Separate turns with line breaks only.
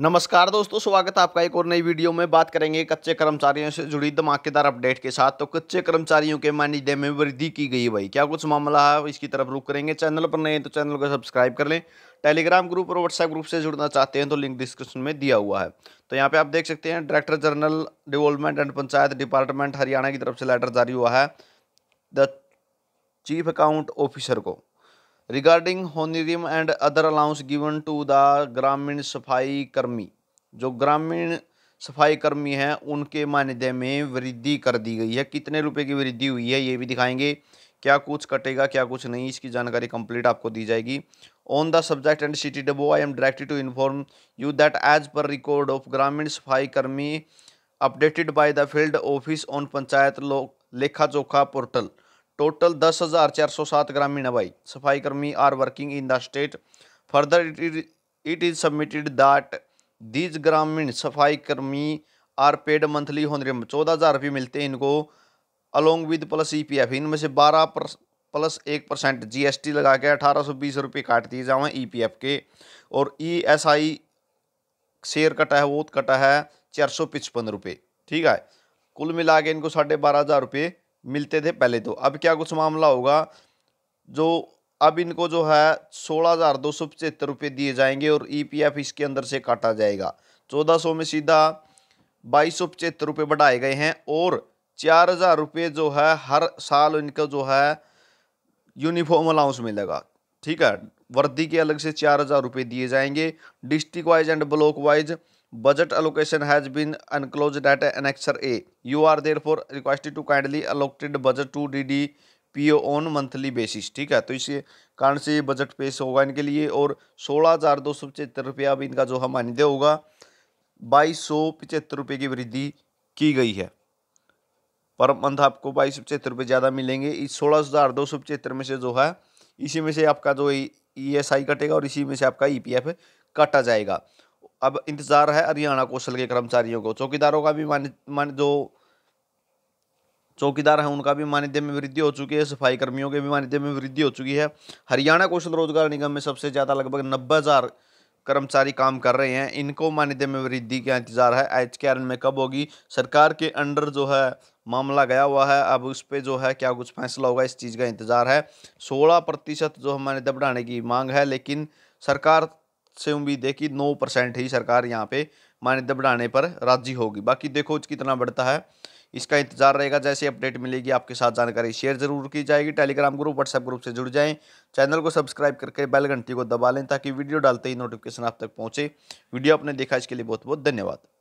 नमस्कार दोस्तों स्वागत है आपका एक और नई वीडियो में बात करेंगे कच्चे कर्मचारियों से जुड़ी धमाकेदार अपडेट के साथ तो कच्चे कर्मचारियों के मानदेय में वृद्धि की गई भाई क्या कुछ मामला है इसकी तरफ रुक करेंगे चैनल पर नए तो चैनल को सब्सक्राइब कर लें टेलीग्राम ग्रुप और व्हाट्सएप ग्रुप से जुड़ना चाहते हैं तो लिंक डिस्क्रिप्शन में दिया हुआ है तो यहाँ पे आप देख सकते हैं director general development and panchayat department Haryana की तरफ से लेटर जारी हुआ है द चीफ अकाउंट ऑफिसर को regarding honorarium and other allowance given to the gramin safai कर्मी जो ग्रामीण सफाई कर्मी हैं उनके मानदेय में वृद्धि कर दी गई है कितने रुपए की वृद्धि हुई है ये भी दिखाएंगे क्या कुछ कटेगा क्या कुछ नहीं इसकी जानकारी कंप्लीट आपको दी जाएगी on the subject and city डबो डब्बो I am directed to inform you that as per record of gramin safai karmi updated by the field office on panchayat Lekha Chokha portal total दस हज़ार चार सौ सात ग्रामीण भाई safai karmi are working in the state further it is submitted that these gramin safai karmi are paid monthly होनरेम चौदह हज़ार रुपये मिलते हैं इनको along with plus E P F इनमें से बारह प्लस एक परसेंट जी एस टी लगा के अठारह सौ बीस रुपये काट दिए जाओ ई पी एफ के और ई एस आई शेयर कटा है वो कटा है चार सौ पचपन रुपये ठीक है कुल मिला के इनको साढ़े बारह हज़ार रुपये मिलते थे पहले तो अब क्या कुछ मामला होगा जो अब इनको जो है सोलह हज़ार दो सौ पचहत्तर रुपये दिए जाएंगे और ईपीएफ e इसके अंदर से काटा जाएगा चौदह सौ में सीधा बाईस सौ पचहत्तर रुपये बढ़ाए गए हैं और चार हज़ार रुपये जो है हर साल इनका जो है यूनिफॉर्म अलाउंस मिलेगा ठीक है वर्दी के अलग से चार हज़ार रुपये दिए जाएंगे district wise and block wise budget allocation has been enclosed at annexure A. You are therefore requested to kindly allocated budget to DD PO on monthly basis ठीक है तो इसी कारण से ये बजट पेश होगा इनके लिए और सोलह हज़ार दो सौ पचहत्तर रुपया अब इनका जो है मानदेय होगा बाईस सौ पचहत्तर रुपये की वृद्धि की गई है पर मंथ आपको बाईस सौ पचहत्तर रुपये ज़्यादा मिलेंगे इस सोलह हज़ार दो सौ पचहत्तर में से जो है इसी में से आपका जो ई एस आई कटेगा और इसी में से आपका ई e पी एफ काटा जाएगा अब इंतज़ार है हरियाणा कौशल के कर्मचारियों को चौकीदारों का भी मान्य मान जो चौकीदार हैं उनका भी मान्यता में वृद्धि हो चुकी है सफाई कर्मियों के भी मान्यता में वृद्धि हो चुकी है हरियाणा कौशल रोजगार निगम में सबसे ज़्यादा लगभग नब्बे हज़ार कर्मचारी काम कर रहे हैं इनको मान्यता में वृद्धि का इंतजार है एच के में कब होगी सरकार के अंडर जो है मामला गया हुआ है अब उस पर जो है क्या कुछ फैसला होगा इस चीज़ का इंतजार है सोलह प्रतिशत जो मान्यता बढ़ाने की मांग है लेकिन सरकार से उम्मीद है कि नौ परसेंट ही सरकार यहाँ पे मान्यता बढ़ाने पर राजी होगी बाकी देखो कितना बढ़ता है इसका इंतजार रहेगा जैसे अपडेट मिलेगी आपके साथ जानकारी शेयर जरूर की जाएगी टेलीग्राम ग्रुप व्हाट्सएप ग्रुप से जुड़ जाएं चैनल को सब्सक्राइब करके बेल घंटी को दबा लें ताकि वीडियो डालते ही नोटिफिकेशन आप तक पहुंचे वीडियो आपने देखा इसके लिए बहुत बहुत धन्यवाद